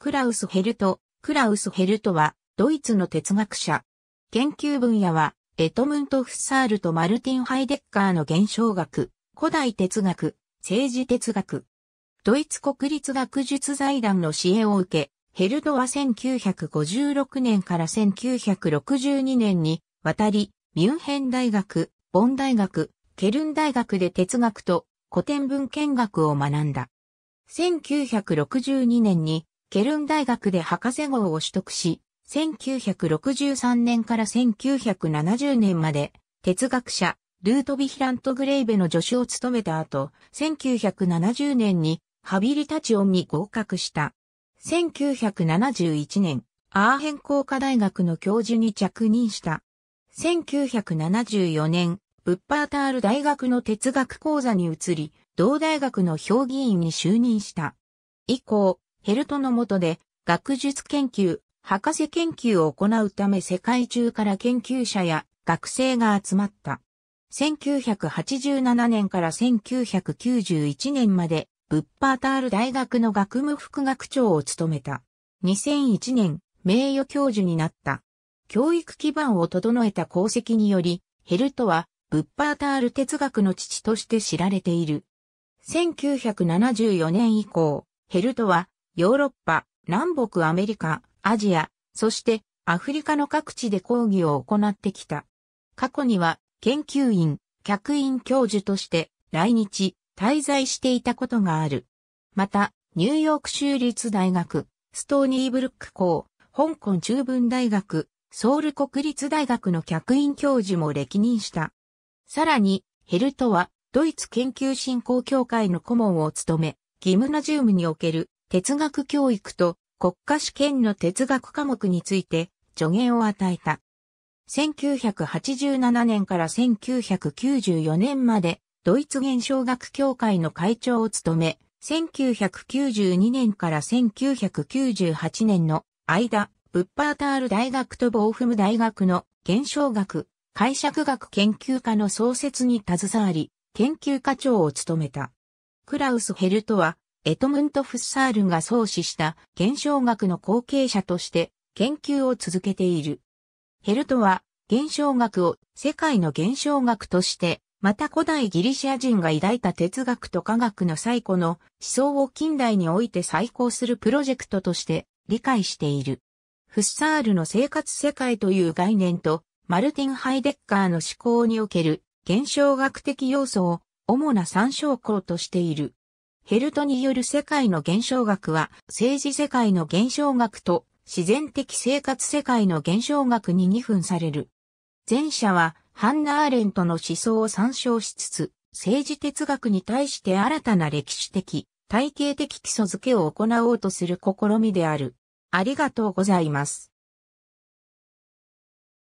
クラウス・ヘルト。クラウス・ヘルトは、ドイツの哲学者。研究分野は、エトムント・フッサールとマルティン・ハイデッカーの現象学、古代哲学、政治哲学。ドイツ国立学術財団の支援を受け、ヘルドは1956年から1962年に渡り、ミュンヘン大学、ボン大学、ケルン大学で哲学と古典文献学を学んだ。1962年にケルン大学で博士号を取得し、1963年から1970年まで、哲学者、ルートビヒラント・グレイベの助手を務めた後、1970年にハビリタチオンに合格した。1971年、アーヘン工科大学の教授に着任した。1974年、ウッパータール大学の哲学講座に移り、同大学の評議員に就任した。以降、ヘルトの下で学術研究、博士研究を行うため世界中から研究者や学生が集まった。1987年から1991年までブッパータール大学の学務副学長を務めた。2001年、名誉教授になった。教育基盤を整えた功績により、ヘルトは、ブッパータール哲学の父として知られている。1974年以降、ヘルトは、ヨーロッパ、南北アメリカ、アジア、そしてアフリカの各地で講義を行ってきた。過去には研究員、客員教授として来日、滞在していたことがある。また、ニューヨーク州立大学、ストーニーブルック校、香港中文大学、ソウル国立大学の客員教授も歴任した。さらに、ヘルトは、ドイツ研究振興協会の顧問を務め、ギムナジウムにおける哲学教育と国家試験の哲学科目について助言を与えた。1987年から1994年までドイツ現象学協会の会長を務め、1992年から1998年の間、ブッパータール大学とボーフム大学の現象学、解釈学研究科の創設に携わり、研究課長を務めた。クラウス・ヘルトはエトムント・フッサールが創始した現象学の後継者として研究を続けている。ヘルトは現象学を世界の現象学として、また古代ギリシア人が抱いた哲学と科学の最古の思想を近代において再興するプロジェクトとして理解している。フッサールの生活世界という概念と、マルティン・ハイデッカーの思考における現象学的要素を主な参照項としている。ヘルトによる世界の現象学は、政治世界の現象学と自然的生活世界の現象学に二分される。前者は、ハンナ・アーレントの思想を参照しつつ、政治哲学に対して新たな歴史的、体系的基礎づけを行おうとする試みである。ありがとうございます。